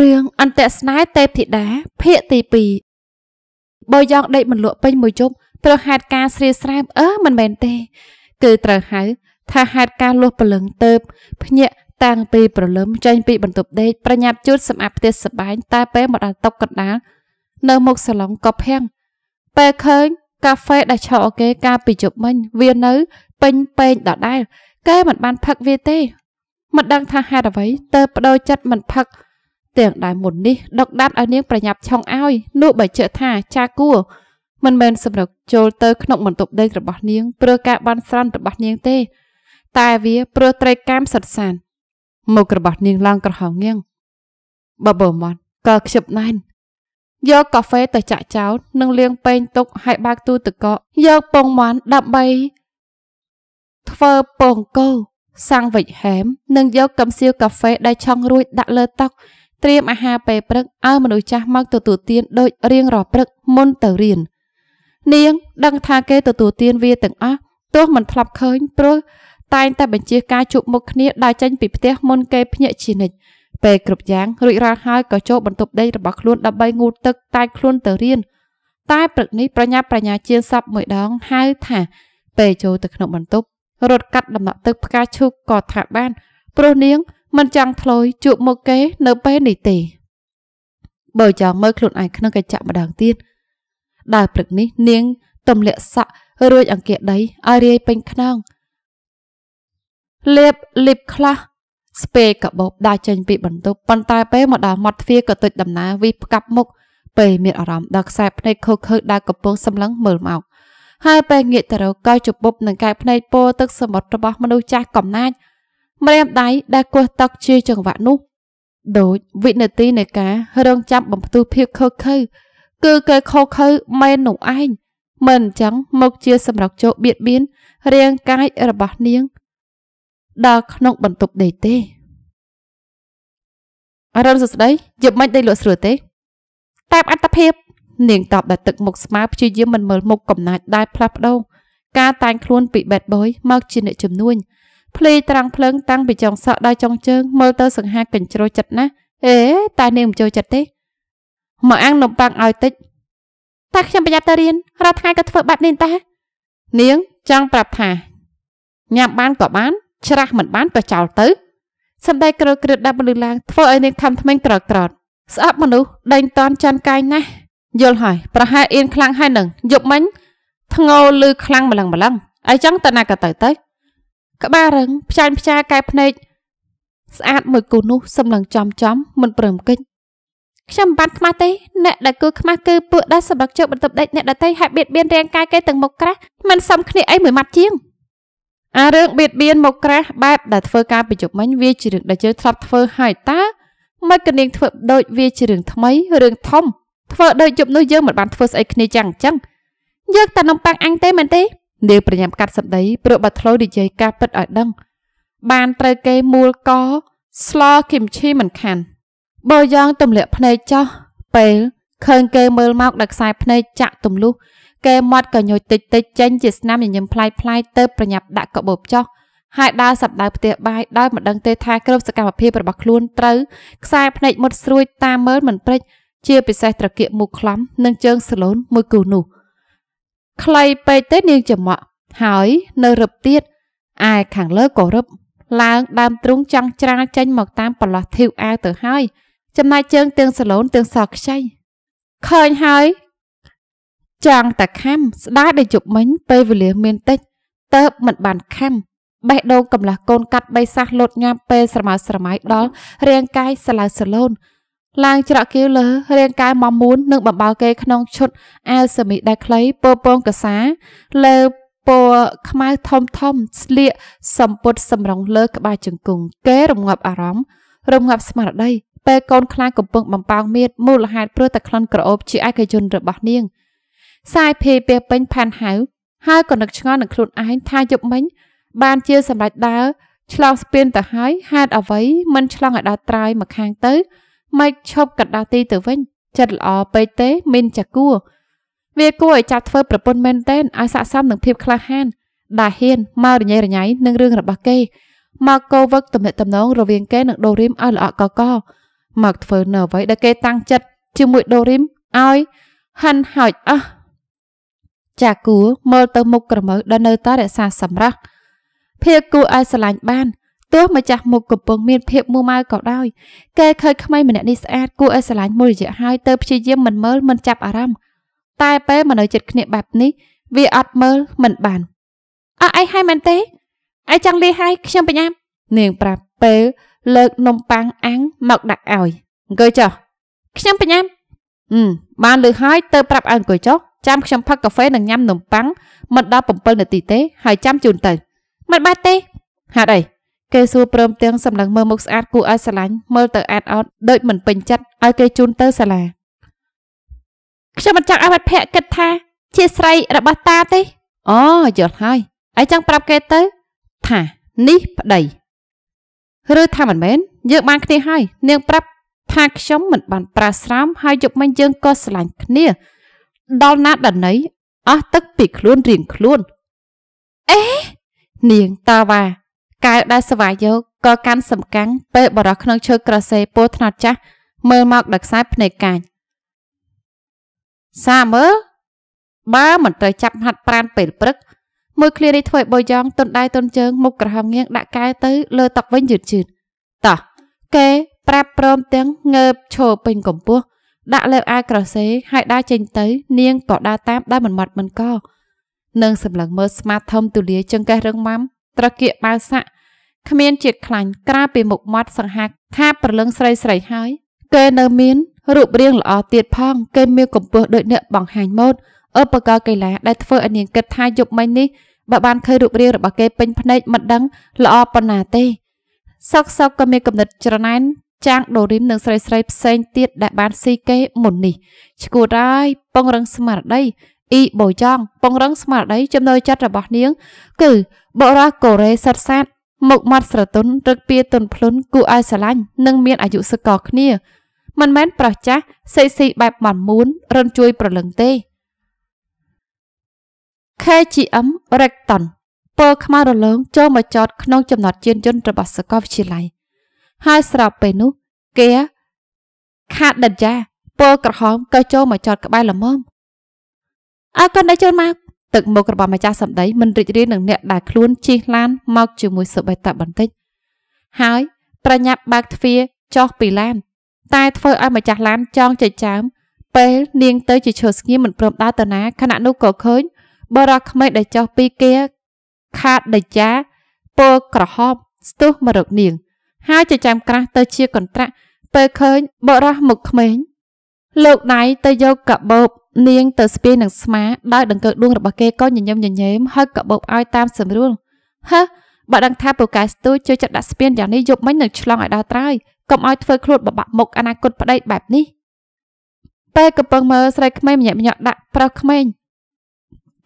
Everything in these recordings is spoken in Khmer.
រឿងអន្តៈស្នេហ៍ទេពធីតាភាគទី2បើយ៉ងដេកមិនលក់ពេញមួយជប់ព្រោះហេតុការស្រីស្រែបអឺមិនមែនទេគឺត្រូវហៅថាហេតុការលុះពលឹងទៅភ្ញាក់តាំងពីព្រលឹមចេញពី បន្ទប់ដេកប្រញាប់ជូតសម្អាតផ្ទះសបាញ់តែពេលមកដល់តុកកណ្ដាលនៅមុខសាឡុងក៏ភាំងពេលឃើញកាហ្វេដែលឆក់គេកាលពីជប់មិញវានៅពេញពេកដដែលគេមិនបានផឹកវាទេមិនដឹងថាហេតុអ្វីទៅបដូរចិត្តមិនផឹកទាំងដែលមុននេះដុកដាត់ឲ្យនាងប្រញាប់ឆុងឲ្យនោះបើជឿថា ចាគួរមិនមែនសម្រុកចូលទៅក្នុងបន្ទប់ដេករបស់នាងព្រោះការបានស្រន់របស់នាងទេ តែវាព្រោះត្រេកកាមសិតសានមុខរបស់នាងឡើងក្រហមងៀងបបមត់ក៏ខ្ជិបណែនយកកាហ្វេទៅចាក់ចោលនិងលាងពេងទុកហើយបើកទូទឹកកកយកពងមាន់ដើម្បីធ្វើពងកោសាំងវិចហែមនិងយកកំសៀវកាហ្វេដែលឆង់រួចដាក់លើតុត្រៀមអាហារពេលព្រឹកឲ្យមនុស្សចាស់មកទទួលទាន ដូចរៀងរាល់ព្រឹកមុនទៅរៀននាង ដឹងថាគេទទួលទានវាទាំងអស់ទោះមិនធ្លាប់ឃើញព្រោះតែងតែបញ្ជាការជួបមុខគ្នាដោយចេញពីផ្ទះមុនគេភ្ញាក់ជានិច្ចពេលគ្រប់យ៉ាងរួចរាល់ហើយក៏ចូលបន្ទប់ដេករបស់ខ្លួនដើម្បីងូតទឹកតែខ្លួនទៅរៀនតែព្រឹកនេះប្រញាប់ប្រញាជាសັບមួយដងហៅថា ពេលចូលទៅក្នុងបន្ទប់រត់កាត់ដំណក់ទឹកផ្កាឈូកក៏ថាបានព្រោះនាងមិនចង់ធ្លោយជួបមុខគេនៅពេលនេះទេបើចង់មើលខ្លួនឯងក្នុងកញ្ចក់ម្ដងទៀតដើរព្រឹកនេះនាងទម្លាក់សក់រួចអង្គាដីឲ្យរាយពេញខ្នងលេបលីបខ្លះស្ពេកបោបដើរចេញពីបន្ទប់ប៉ុន្តែពេលមកដល់មាត់ទ្វារក៏ទុចដំណើរវិផ្កាប់មុខពេលមានអារម្មណ៍ដល់ខ្សែភ្នែកខូខើដែលកំពុងសម្លឹងមើលមកហើយពេលងាកទៅរកកៅជពប់នឹងកែភ្នែកពោទឹកសមុទ្ររបស់មនុស្សចាស់កំណាច់ម្រាមដៃដែលគោះតុកជាចង្វាក់នោះដូចវិនាទីនៃការរងចាំបំផ្ទុះភាពខើខើ គឺគេខខើមែននោះឯងមិនអញ្ចឹងមកជាសម្រោកជោបៀតបៀនរាងកាយរបស់នាងដល់ក្នុងបន្ទប់ដេកទេអរំសស្ដីយប់មិនដេកលក់ស្រួលទេតាមអត្តភាពនាងតបដល់ទឹកមុខស្មើព្យាយាមមិនមើលមុខកំណាចដែលផ្លាស់ប្ដូរការតែងខ្លួនពី bad boy មកជាអ្នកជំនួញភ្លីត្រង់ភ្លើងតាំងពីចុងសក់ដល់ចុងជើងមើលទៅសង្ហាកញ្ជ្រោលចិត្តណាស់អេតែនាងមិនចូលចិត្តទេមកអាំងនំប៉័ងឲ្យតិចតែខ្ញុំប្រយ័ត្នទៅរៀនរាល់ថ្ងៃក៏ធ្វើបែបនេះតានាងចង់ប្រាប់ថាញ៉ាំបានក៏បានច្រាស់មិនបានក៏ចោលទៅសម្ដីក្រក្រឹតដាប់មនុស្សឡើងធ្វើឲ្យនាងខំថ្មែងក្រក្រតស្អប់មនុស្សដេញតន់ចាន់កាយណាស់យល់ហើយប្រហែលអៀនខ្លាំងហើយនឹងយប់មិញធ្ងោលឺខ្លាំងម្លឹងម្លឹងអីចឹងតើណាក៏ទៅទៅក្បាលរឹងផ្ចាញ់ផ្ចាកែភ្នែកស្អាតមួយគូនោះសំឡឹងចំចំ មិន ព្រមកិច្ចខ្ញុំមិនបានខ្មាស់ទេអ្នកដែលគឺខ្មាស់គឺពួកដែលសម្លឹកចុះបន្ទប់ដេកអ្នកដតីហើយបៀតបៀនរាងកាយគេទាំងមុខក្រាស់មិនសមគ្នាអីមួយម៉ាត់ជាងអារឿងបៀតបៀនមុខក្រាស់បែប ដែលធ្វើការបញ្ចុបមិញវាជារឿងដែលជឿធ្លាប់ធ្វើហើយតាមិនកនាងធ្វើដូចវាជារឿងថ្មីរឿងធំ ធ្វើដូចយប់នោះយើងមិនបានធ្វើស្អីគ្នាចឹងចឹងយើងតែនំប៉័ងអាំងទេមែនទេនាងប្រញាប់កាត់សម្ដីព្រោះបាត់ធ្លោនិយាយការពិតឲ្យដឹង បានត្រូវគេមូលកស្លគឹមឈីមិនខាន់បើយ៉ាងទម្លាក់ភ្នែកចោះពេលឃើញគេមើលមកដល់ខ្សែភ្នែកចាក់ទម្លុះគេមាត់ក៏ញយតិចតិចចេញជាស្នាមញញឹមផ្លាយផ្លាយទៅប្រញាប់ដាក់កបបចោះហើយដើរសម្ដៅផ្ទះបាយដោយមិនដឹងទេថាគ្រប់សកម្មភាពរបស់ខ្លួនត្រូវខ្សែភ្នែកមុតស្រួយ តាមមើលមិនព្រិចជាពិសេសត្រគាកមូកខ្លំនិងជើងសឡូនមួយគូនោះ។ខ្លីពេកទៅនាងច្រមុះហើយ នៅរឹបទៀតឯខាងលើក៏រឹបឡើងដើមទ្រូងចង់ច្រាលចេញមកតាមប្រឡោះធីវអាវទៅហើយ ចំណែកជើងទាំងសឡូនទាំងសក់ខ្ចីឃើញហើយចង់តែខំស្ដាយដែលជប់មិញពេលវេលាមានតិចតើប មិនបានខំបេះដូងកំឡះកូនកាត់បីសះលូតញាប់ពេលស្រមៅស្រមៃដល់រាងកាយស្លៅសឡូនឡើងច្រកគៀវលើរាងកាយមមមួននិងបំបៅគេក្នុងឈុតអាវសមីដែលខ្លីពពងកសាលើពណ៌ខ្មៅធំធំស្លៀកសំពត់សម្រងលើក្បាលជង្គង់គេរងាប់អារម្មណ៍រងាប់ស្មារតីពេលកូនខ្លាកំពុងបំប៉ោងមៀតមូលហេតុព្រោះតែក្លិនក្រអូបជាឯកជនរបស់នាងសាយភីពេះពេញផានហៅហើយក៏នឹកឆ្ងល់នឹងខ្លួនឯងថាយប់មិញបានជាសម្រេចដើរឆ្លងស្ពានទៅហើយហេតុអ្វីមិនឆ្លងឲ្យដល់ត្រើយមកខាងទៅម៉េចឈប់កណ្ដាស់ទីទៅវិញចិត្តល្អពេកទេមិនចាគួរវាគួរឲ្យចាប់ធ្វើ ប្រពន្ធមែនទែនឲ្យស័កសមនឹងភាពក្លាហានដែលហ៊ានមករញ៉េរញ៉ៃនឹងរឿងរបស់គេមកកោវឹកទំនាក់ទំនងរវាងគេនិងដូរីមឲ្យល្អកកមកធ្វើ នៅអ្វីដែលគេតាំងចិត្តជាមួយដូរីមឲ្យហិនហោចអស់ចាគួរមើលទៅមុខក្រមើដែលនៅតែរក្សាសម្រាប់ភាពគួរឲ្យស្រឡាញ់បានទោះម្ចាស់មុខកំពុងមាន ភាពមួម៉ៅក៏ដោយគេឃើញក្មេងម្នាក់នេះស្អាតគួរឲ្យស្រឡាញ់មួយរយៈហើយទៅព្យាយាមមិនមើលមិនចាប់អារម្មណ៍តែពេលមកនៅចិត្តគ្នាបែបនេះវាអត់មើលមិនបានអើឯងហើយមែនទេឯងចង់លាហើយខ្ញុំបញ្ញាប់នាងប្រាប់ពេលលើកនំប៉័ងអាំងមកដាក់ឲ្យអង្គុយចុះខ្ញុំបញ្ញាប់អឺបានលើហើយទៅប្រាប់ឲ្យអង្គុយចុះចាំខ្ញុំផឹកកាហ្វេនិងញ៉ាំនំប៉័ងមិនដល់7នាទីទេ ហើយចាំជូនទៅមិនបាច់ទេហេតុអីគេសួរព្រមទាំងសម្លឹងមើលមុខស្អាតគួរឲ្យស្រឡាញ់មើលទៅអាតអត់ដូចមិនពេញចិត្តឲ្យគេជូនទៅសាលាខ្ញុំមិនចង់ឲ្យវត្តភ័ក្រគិតថា ជាស្រីរបស់តាទេអូយល់ហើយឯងចង់ប្រាប់គេទៅ ថានេះប្តីឬថាមិនមែនយើងបានគ្នាហើយនាងប្រាប់ ថាខ្ញុំមិនបានប្រាស្រ័មហើយយប់មិញយើងក៏ស្រឡាញ់គ្នាដល់ណាដល់ណីអស់ទឹកពីខ្លួនរៀងខ្លួនអេ នាងតាវ៉ាកែវដែលសវាយកក៏កាន់សំកាំងពេលបរោះក្នុងឈើក្រសេពោថ្នោតចាស់មើលមកដល់ខ្សែភ្នែកកាញ់សាមើបើមិនត្រូវចាប់ហាត់ប្រានពេលព្រឹកមួយឃ្លានេះធ្វើឲ្យបុយយ៉ងទុនដៃទុនជើងមុខក្រហមងៀងដាក់កែទៅលើតុវិញយឺតយឺតតោះគេប្រាប់ព្រមទាំងងើបឈរពេញកម្ពស់ដាក់លើអាវក្រសេហើយដើរចេញទៅនាងក៏ដើរតាមដោយមិនមត់មិនកនឹងសម្លឹងមើលស្មាតធំទូលាយចង្កេះរឹងម៉ាំត្រគាកបាវសាក់គ្មានជាតិខ្លាញ់ក្រៅពីមុខមាត់សង្ហាថាប្រលឹងស្រីស្រីហើយគេនៅមានរូបរាងល្អទៀតផងគេមានកម្ពស់ដូចអ្នកបង្ហាញម៉ូដឧបករណ៍កីឡាដែលធ្វើឲ្យនាងគិតថាយប់មិញនេះបើបានឃើញរូបរាងរបស់គេពេញភ្នែកមិនដឹងល្អប៉ុណ្ណាទេសោកសោកក៏មានគំនិតច្រណែនចាងដូរីមនិងស្រីស្រីផ្សេងទៀតដែលបានស៊ីគេមុននេះឈួតហើយពងរឹងស្មារតីអ៊ីបូចង់ពង្រឹងស្មារតីចំណុចចិត្តរបស់នាង គឺបុរសកូរ៉េសិតសាតមុខមាត់ស្រទន់រឹកពីទុនភ្លុនគួរឲ្យស្រឡាញ់ និងមានអាយុសកលគ្នា មិនមែនប្រះចាស់សេស៊ីបែបម៉ាន់មួនរិនជួយប្រលឹងទេ KGM Recton ពល ខ្មៅរលើងចូលមកចតក្នុងចំណត់ជានយន្តរបស់សាកលវិទ្យាល័យហើយស្រាប់ពេលនោះគេខាដិតយ៉ាពលក្រហមក៏ចូលមកចតក្បែរលំមអើកណ្ដីចូលមកទឹកមុខរបស់ម្ចាស់សម្ដីមិនរីករាយនឹងអ្នកដែលខ្លួនជិះឡានមកជាមួយសុបិតបន្តិចហើយប្រញាប់បើកទ្វារចុះពីឡាន តែធ្វើឲ្យម្ចាស់ឡានចង់ចិច្ចចាមពេលនាងទៅជាឈើស្ងៀមមិនព្រមដើរទៅណាខណៈនោះក៏ឃើញ បរោះក្មេកដែលចុះពីគេខាតដេចាពណ៌ក្រហមស្ទុះមករកនាង ហើយចិច្ចចាមក្រាស់ទៅជាកន្ត្រាក់ពេលឃើញបរោះមុខក្មេងលោកដៃទៅយកកបោបនាងទៅស្ពាយនឹងស្មាដោយដង្កើដួងរបស់គេក៏ញញឹមញញែមហើយក៏បោកឲ្យតាមសម្រួលហើបើដឹងថាពូកែស្ទួយជួយចិត្តដាក់ស្ពានយ៉ាងនេះយប់មិញនឹងឆ្លងឲ្យដល់ត្រើយកុំឲ្យធ្វើខ្លួនបបាក់មុខអនាគតប្តីបែបនេះពេលកំពុងមើលស្រីក្មេងម្ញាក់ម្ញាក់ដាក់ប្រុសក្មេង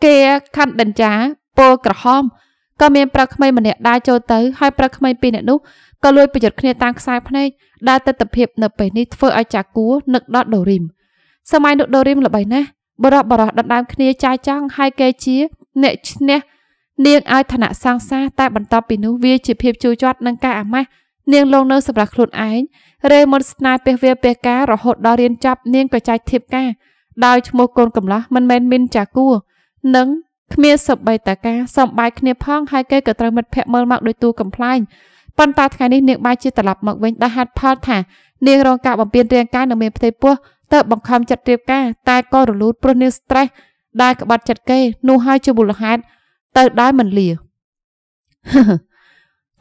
គេខាន់ដិនចាពលក្រហមក៏មានប្រុសក្មេងម្នាក់ដើរចូលទៅហើយប្រុសក្មេងពីរនាក់នោះក៏លួចប្រយុទ្ធគ្នាតាមខ្សែភ្នែកដែលទស្សនវិជ្ជានៅពេលនេះធ្វើឲ្យចាគួរនឹកដល់ដូរីមសម័យនោះដូរៀមល្បីណាស់បរោះបរោះដណ្ដើមគ្នាចាយចង់ហើយគេជាអ្នកឈ្នះនាងឲ្យឋានៈសង្សារតែបន្ទាប់ពីនោះវាជាភាពជូរចត់នឹងការអាម៉ាស់នាងលងនៅសម្រាប់ខ្លួនឯងរេមុនស្នាយពេះវាពេះការរហូតដល់រៀនចប់នាងក៏ចាយធៀបការ ដោយឈ្មោះកូនកំឡោះមិនមែនមានចាគួរនិងគ្មានសបីតាការសំបាយគ្នាផងហើយគេក៏ត្រូវមិត្តភ័ក្ដិមើលមកដោយទូកំ pl ែងប៉ុន្តែថ្ងៃនេះនាងបាយជាត្រឡប់មកវិញដោយហេតុផលថានាងរងការបំពេញរាងកាយនៅមានផ្ទៃពោះទៅបង្ខំចិត្តរៀបការតែក៏រលូតព្រោះនាង stress ដែលក្បត់ចិត្តគេ នោះហើយជាមូលហេតុទៅដោយមិនលា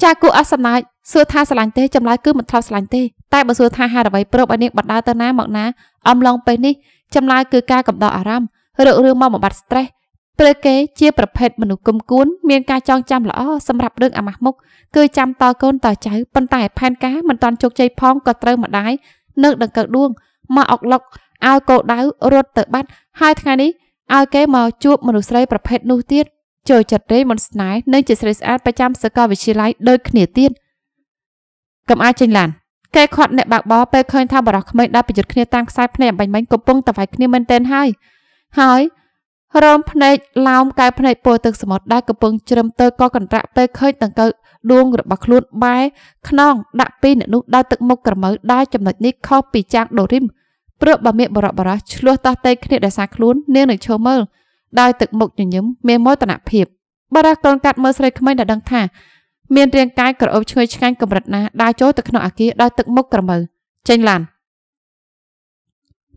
ចាគូអសំណាចសួរថាស្រឡាញ់ទេចម្លើយគឺមិនធ្លាប់ស្រឡាញ់ទេតែបើសួរថាហេតុអ្វីប្រពន្ធឲ្យនាងបណ្ដើទៅណាមកណា អំឡុងពេលនេះចម្លើយគឺការកំដរអារម្មណ៍រឹករឿងមកបំបត្តិ stress ព្រឹកគេជាប្រភេទមនុស្សគំគួន មានការចងចាំល្អសម្រាប់រឿងអាម៉ាស់មុខគឺចាំតកូនតចៅប៉ុន្តែផែនការមិនទាន់ជោគជ័យផងក៏ត្រូវម្ដាយនឹងដង្កើដួងមកអុកឡុកឲ្យកោដៅរត់ទៅបាត់ហើយថ្ងៃនេះឲ្យគេមកជួបមនុស្សស្រីប្រភេទនោះទៀតចូលចិត្តទេមន្តស្នេហ៍និងជាស្រីស្អាតប្រចាំសាកលវិទ្យាល័យដូចគ្នាទៀតកុំអាចចេញឡានគេខាត់អ្នកបាក់បោពេលឃើញថាបរោះក្មេងដែលប្រយុទ្ធគ្នាតាមខ្សែភ្នែកអំបញ្ញមិញកំពុងតវ៉ៃគ្នាមែនទែនហើយហើយរោមភ្នែកឡោមកែវភ្នែកពោទឹកសមុទ្រដែលកំពុងជ្រឹមទៅក៏កន្ត្រាក់ពេលឃើញដង្កូវដួងរបស់ខ្លួនបែខ្នងដាក់ពីអ្នកនោះដល់ទឹកមុខក្រមៅដែលចំណុចនេះខុសពីចាងដូរីមព្រោះបើមានបរបរះឆ្លោះតោះតែកគ្នាដោយសារខ្លួននាងនឹងឈរមើលដោយទឹកមុខញញឹមមានមោទនភាពបរះកូនកាត់មើលស្រីក្មេងដែលដឹងថា មានរាង កាយក្រអូបឆ្ងុយឆ្ងាញ់កម្រិតណាដើរចូលទៅក្នុងអាគារដោយទឹកមុខក្រមៅចេញឡាន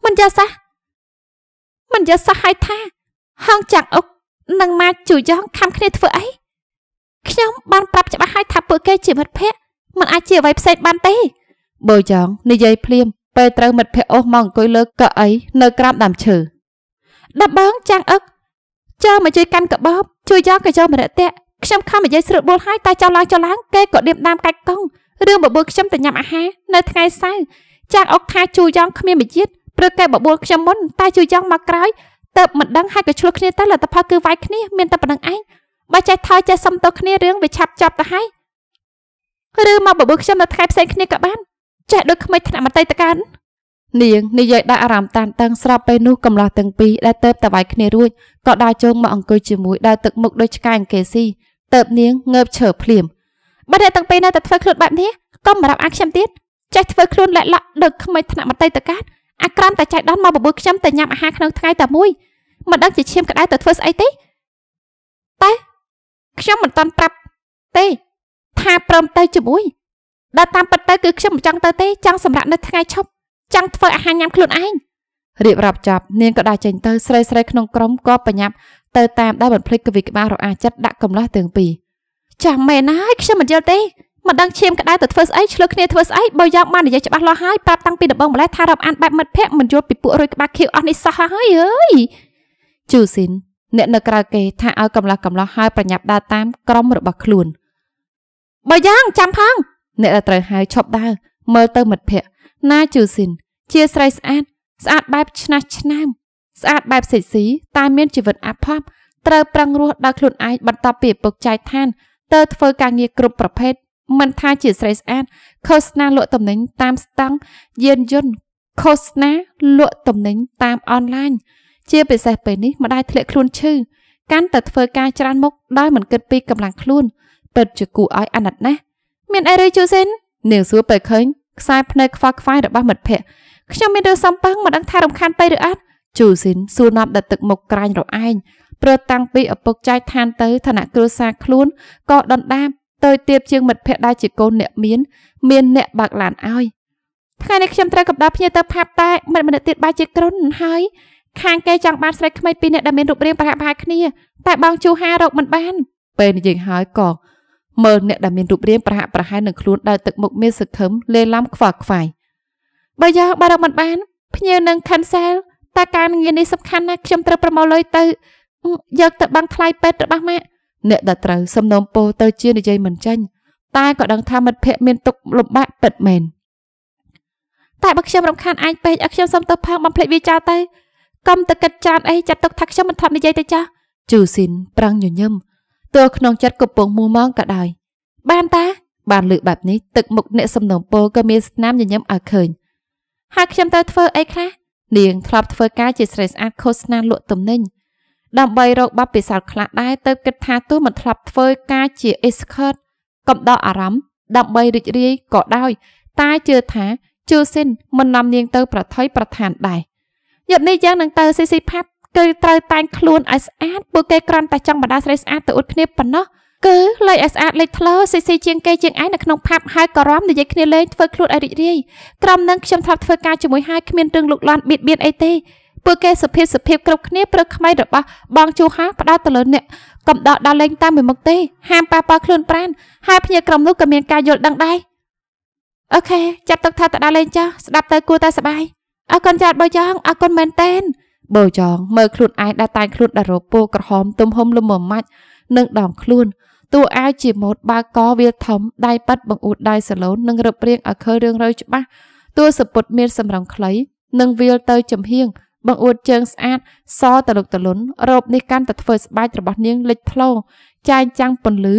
មិនយ៉ាសះមិនយ៉ាសះហើយថាហងចាក់អុកនិងម៉ាជួយចងខំគ្នាធ្វើអីខ្ញុំបានប្រាប់ច្បាស់ហើយថាពួកគេជាមិត្តភក្តិមិនអាចជាអ្វីផ្សេងបានទេបើចង់និយាយភ្លាមពេលត្រូវមិត្តភក្តិអូសមកអង្គុយលើកៅអីនៅក្រោមដើមឈើដំបងចាំងអឹកចូលមកជួយកាន់កបបជួយយកកញ្ចោមរយៈតាក់ខ្ញុំខំនិយាយស្រួលបួលហើយតែចោលឡើងចោលឡើងគេក៏ដៀមដាមកាច់កង់រឿងបបួលខ្ញុំទៅញ៉ាំអាហារនៅថ្ងៃសៅរ៍ចាក់អុកថាជួយយ៉ងគ្មានមួយជាតិព្រឹកគេបបួលខ្ញុំមុនតែជួយយ៉ងមកក្រោយទៅមិនដឹងហើយក៏ឆ្លោះគ្នាទៅលទ្ធផលគឺវាយគ្នាមានតែប៉ុណ្្នឹងឯងបើចេះថយចេះសុំទោសគ្នារឿងវាឆាប់ចប់ទៅហើយឬមកបបួលខ្ញុំនៅថ្ងៃផ្សេងគ្នាក៏បានចេះដូចក្មេងថ្នាក់មតីតកាននាងនិយាយដាក់អារម្មណ៍តានតឹងស្របពេលនោះកំឡោះទាំងពីរដែលទៅតវាយគ្នារួចក៏ដើរចូលមកអង្គុយជាមួយដើរទឹកមុខដូចឆ្កែអង្គេស៊ីទៅនាងងើបឈើភ្លាមបើអ្នកទាំងពីរនៅតែធ្វើខ្លួនបែបនេះក៏មិនរាប់អាខ្ញុំទៀតចេះធ្វើខ្លួនលាក់លាក់ដូចក្មេងថ្នាក់មតីតកានអាក្រានតែចៃដន្យមកបបួលខ្ញុំទៅញ៉ាំអាហារក្នុងថ្ងៃតែមួយមិនដឹងជាឈាមក្តៅទៅធ្វើស្អីទេតែខ្ញុំមិនតន់ប្រាប់ទេ ថាព្រមទៅជាមួយដល់តាមពិតទៅគឺខ្ញុំមិនចង់ទៅទេចង់សម្រាប់នៅថ្ងៃឈប់ចង់ធ្វើអាហារញ៉ាំខ្លួនឯងរៀបរាប់ចប់នាងក៏ដើរចេញទៅស្រីស្រីក្នុងក្រុមក៏បញ្ញាប់ទៅតាមដែលបំភ្លេចកវិក្បាលរអាចិត្តដាក់កំឡោះទាំងពីរចាំមែនហើយខ្ញុំមិនយល់ទេមិនដឹងឈាមក្តៅទៅធ្វើស្អីឆ្លើគ្នាធ្វើស្អីបើយ៉ាងបាននិយាយច្បាស់លាស់ហើយប្រាប់តាំងពីដំបូងម្លេះថារាប់អានបែបមិត្តភក្តិមិនយល់ពីពួករួយក្បាលខៀវអស់នេះសោះហើយអើយជូស៊ីនអ្នកនៅក្រៅគេថាឲ្យកំឡោះកំឡោះហើយប្រញាប់ដើរតាមក្រុមរបស់ខ្លួនបើយ៉ាងចាំផងអ្នកដែលត្រូវហៅឈប់ដើរមើលទៅមិត្តភ័ក្តិណាជូស៊ីនជាស្រីស្អាតស្អាតបែបឆ្នាស់ឆ្នាមស្អាតបែបសិចស៊ីតែមានជីវិតអាផប់ត្រូវប្រឹងរស់ដោយខ្លួនឯងបន្ទាប់ពីឪពុកចែកឋានទៅធ្វើការងារគ្រប់ប្រភេទមិនថាជាស្រីស្អាតឃោសនាលក់ទំនិញតាមស្តង់យានយន្តឃោសនាលក់ទំនិញតាមអនឡាញជាពិសេសពេលនេះម្ដាយធ្លាក់ខ្លួនឈឺកាន់តែធ្វើការច្រើនមុខដោយមិនគិតពីកម្លាំងខ្លួនពិតជាគួរឲ្យអាណិតណាស់មានអីឬជូសិននាងសួរពេលឃើញខ្សែភ្នែកខ្វល់ខ្វាយរបស់មិត្តភ័ក្តិខ្ញុំមានរឿងសំប៉ឹងមិនដឹងថារំខានពេកឬអត់ជូសិនសួរនាំដល់ទឹកមុខក្រាញរអែងព្រោះតាំងពីឪពុកចែកឋានទៅឋានៈគ្រួសារខ្លួនក៏ដុនដាបទៅទៀបជាងមិត្តភ័ក្តិដែលជាកូនអ្នក មានមានអ្នកបើកឡានឲ្យ ថ្ងៃនេះខ្ញុំត្រូវកម្ដៅភ្ញៀវទៅផាប់តែមិត្តម្នាក់ទៀតបាយជាក្រុនហើយខាងគេចង់បានស្រីក្មេកពីរនាក់ដែលមានរូបរាងប្រហាក់ប្រហែលគ្នាតែ បងជូហារកមិនបានពេលនិយាយហើយក៏មើលអ្នកដែលមានរូបរាងប្រហាក់ប្រហែលនឹងខ្លួនដើរទឹកមុខមានសង្ឃឹមលេឡំខ្វល់ខ្វាយបើយ៉ាងបើរកមិនបានភ្ញៀវនឹង cancel តែការងារនេះសំខាន់ណាស់ខ្ញុំត្រូវប្រមូលលុយទៅយកទៅបង់ថ្លៃពេទ្យរបស់ម៉ាក់អ្នកដែលត្រូវ សំណូមពរទៅជានិយាយមិនចាញ់តែក៏ដឹងថាមិត្តភ័ក្តិមានទុកលំបាកពិតមែនតែបើខ្ញុំរំខានអាចពេកឲ្យខ្ញុំសុំទោសផងបំភ្លេចវាចោលទៅកំទៅកិតចានអីចាត់ទុកថាខ្ញុំមិនថប់និយាយទេចាស់ជូស៊ីនប្រាំងញញឹមទោះក្នុងចិត្តកំពុងមួម៉ងក៏ដោយបានតាបានលើកបែបនេះទឹកមុខអ្នកសំណងពលក៏មានស្នាមញញឹមឲ្យឃើញហើយខ្ញុំទៅធ្វើអីខ្លះនាងធ្លាប់ធ្វើការជាស្រីស្អាតឃោសនាលក់ទំនិញ ដើម្បីរកបបិសោតខ្លះដែរទៅគិតថាទូមិនធ្លាប់ធ្វើការជា escort កំដរអារម្មណ៍ដើម្បីរីករាយក៏ដោយ តែជឿថាជូស៊ីនមិននាំនាងទៅប្រថុយប្រឋានដែរយប់នេះយើងនឹងទៅស៊ីស៊ីផាត់គឺត្រូវតែងខ្លួនឲ្យស្អាតពួកគេគ្រាន់តែចង់បណ្ដាស្រីស្អាតទៅអួតគ្នាប៉ុណ្ណោះគឺលេខឲ្យស្អាតលេខធ្លោស៊ីស៊ីជាងគេជាងឯងនៅក្នុងផាប់ហើយក៏រំនិយាយគ្នាលេងធ្វើខ្លួនឲ្យរីករាយក្រុមនឹងខ្ញុំថាប់ធ្វើការជាមួយហើយគ្មានរឿងលុកលាន់បៀតបៀនអីទេពួកគេសុភាពសុភាពគ្រប់គ្នាព្រឹកក្មៃរបស់បងជូហាផ្ដោតទៅលើអ្នកកំដរដល់លេងតាមមួយមុខទេហាមប៉ះប៉ះខ្លួនប្រានហើយភ្នាក់ក្រុមនោះក៏មានការយល់ដឹងដែរអូខេចាប់ទុកថាតដល់លេងចោះស្ដាប់ទៅគួរតែសប្បាយអរគុណចាត់បើចង់អរគុណមែនតែនបើចង់មើលខ្លួនឯងដែលតែងខ្លួនដល់រពោក្រហមទុំហុំលំមាច់និងដងខ្លួនតួអាវជាម៉ូតបើកកវាលធំដៃប៉ាត់បង្អួតដៃសាឡូននិងរឹបរៀងឲ្យឃើញរឿងរៅច្បាស់តួសពុត មានសម្រងខ្លីនិងវាលទៅចំហៀងបង្អួតជើងស្អាតសតលុកតលុនរោបនេះកាន់តែធ្វើស្បែករបស់នាងលេចធ្លោចែងចាំងពន្លឺ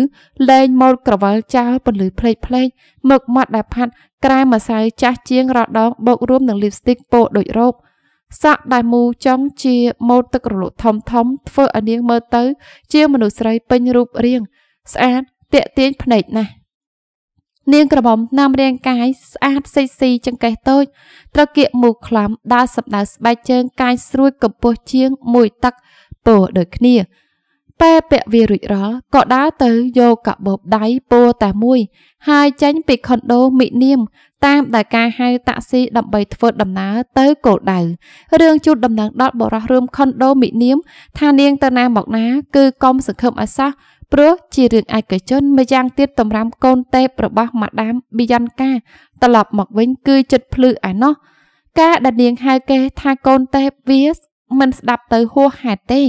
លែងម៉ូតក្រវិលចោលពន្លឺភ្លេចភ្លេចមឹកមាត់ដែលផាត់ក្រែម្សៅចាស់ជាងរដងបូករួមនឹងលីបស្ទីកពោដូចរោបសក់ដែលមូចុងជាម៉ូតទឹករលុធំធំធ្វើឲ្យនាងមើលទៅជាមនុស្សស្រីពេញរូបរាងស្អាតតាក់ទាញភ្នែកណាស់នាងក្រមុំតាមរាងកាយស្អាតសិចស៊ីចង្កេះតូច ត្រកៀកមូលខ្លំដើរសម្ដៅស្បែកជើងកាយស្រួយកំពស់ជាងមួយទឹកពោដូចគ្នា ពេលពាក់វារួចរាល់ក៏ដើរទៅយកកាបបដៃពោតែមួយ ហើយចេញពីខុនដូមីនាមតាមដែលការហៅតាក់ស៊ីដើម្បីធ្វើដំណើរទៅគោលដៅរឿងជូតដំណឹងដល់បរិះរួមខុនដូមីនាមថានាងទៅណាមកណាគឺកុំសង្ឃឹមឲ្យសោះព្រោះជារឿងឯកជនម្យ៉ាងទៀតតម្រាំកូនទេពរបស់ម៉ាដាមប៊ីយ៉នកាត្រឡប់មកវិញគឺចិត្តភ្លឺឯណោះការដែលនាងហៅគេថាកូនទេពវាមិនស្ដាប់ទៅហួសហេតុទេ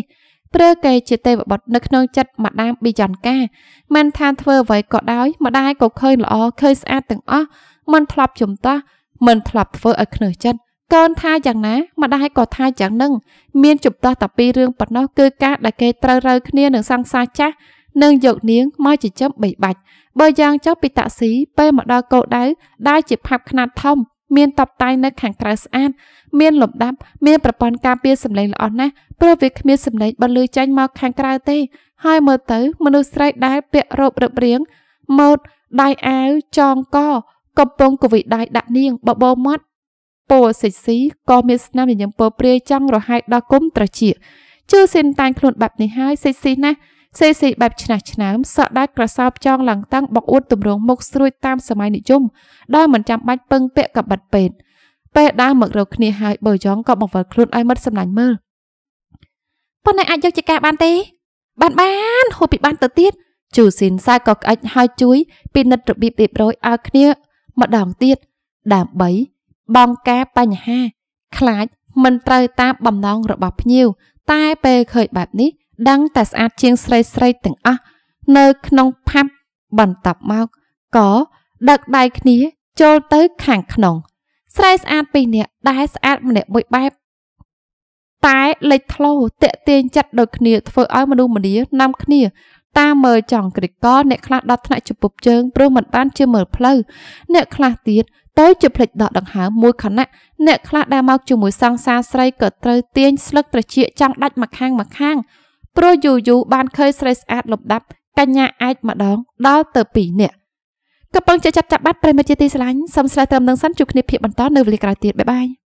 ព្រឺគេជាទេវបុត្រនៅក្នុងចិត្តម៉ាដាមប៊ីយ៉នកាមិនថាធ្វើអ្វីក៏ដោយម្ដាយក៏ឃើញល្អឃើញស្អាតទាំងអស់មិនធ្លាប់ជំទាស់មិនធ្លាប់ធ្វើឲ្យខ្នើចចិត្តកូនថាយ៉ាងណាម្ដាយក៏ថាយ៉ាងនឹងមានជំទាស់តែពីរឿងប៉ុណ្ណោះគឺការដែលគេត្រូវរើគ្នានឹងសង្សារចាស់និងយកនាងមកចិញ្ចឹមបីបាច់បើយ៉ាងចុះពីតាក់ស៊ីពេលមកដល់គោលដៅដែលជាផាប់ខ្នាតធំមានតបតែងនៅខាងក្រៅស្អាតមានលំដាប់មានប្រព័ន្ធការពារសម្លេងល្អណាស់ព្រោះវាគ្មានសម្លេងបលឺចាញ់មកខាងក្រៅទេ ហើយមើលទៅមនុស្សស្រីដែលពាក់រ៉ូបរឹបរៀងម៉ូតដៃអាវចងកកំពុងកវិដៃដាក់នាងបបោមាត់ពោសិចស៊ីក៏មានស្នាមញញឹមពើព្រាយចង់រហែកដល់គុំត្រជាជឿសិនតាំងខ្លួនបែបនេះហើយសិចស៊ីណាស់សេសេបែបឆ្នះឆ្នើមសក់ដាច់ក្រសោបចងឡើងតាំងបកអួតទម្រង់មុខស្រួចតាមសម័យនិយមដោយមិនចាំបាច់ពឹងពាក់កបិតពេទ្យពេលដើរមករកគ្នាហើយបើយ៉ងក៏បង្វិលខ្លួនឲ្យមិត្តសម្លាញ់មើលប៉ុន្តែអាចយកជាការបានទេ បានបានហួសពីបានទៅទៀតជូស៊ីនសៅក៏ក្អិចហើយជួយពិនិត្យរបៀបរៀបរយឲ្យគ្នាម្ដងទៀតដើម្បី បងការបញ្ហា ខ្លាចមិនត្រូវតាមបំណងរបស់ភ្ញៀវតែពេលឃើញបែបនេះដឹងតែស្អាតជាងស្រីស្រីទាំងអស់នៅក្នុងផាប់បន្ទាប់មកក៏ដឹកដៃគ្នាចូលទៅខាងក្នុង ស្រីស្អាតពីរនាក់ដែរស្អាតម្នាក់មួយបែបតែលេចធ្លោតាក់ទាញចិត្តដូចគ្នាធ្វើឲ្យមនុស្សម្នានាំគ្នាតាមមើលចង់ក្រិកកអ្នកខ្លះដុតថ្នាក់ជពប់ជើងព្រោះមិនបានជាមើលផ្លូវអ្នកខ្លះទៀតទៅជាផ្លេចដកដង្ហើមមួយខណៈអ្នកខ្លះដែលមកជាមួយសង្សារស្រីក៏ត្រូវទាញស្លឹកត្រចៀកចង់ដាច់មកខាងមកខាងព្រោះយូយូបានឃើញស្រីស្អាតលំដាប់កញ្ញាឯកម្ដងដល់ទៅ2នាក់កំពុងចាចាប់ចាប់បាត់ប្រិមត្តជាទីស្រឡាញ់សូមស្លាយត្រឹមនឹងសិនជួបគ្នាភាពបន្តនៅវេលាក្រោយទៀតបាយបាយ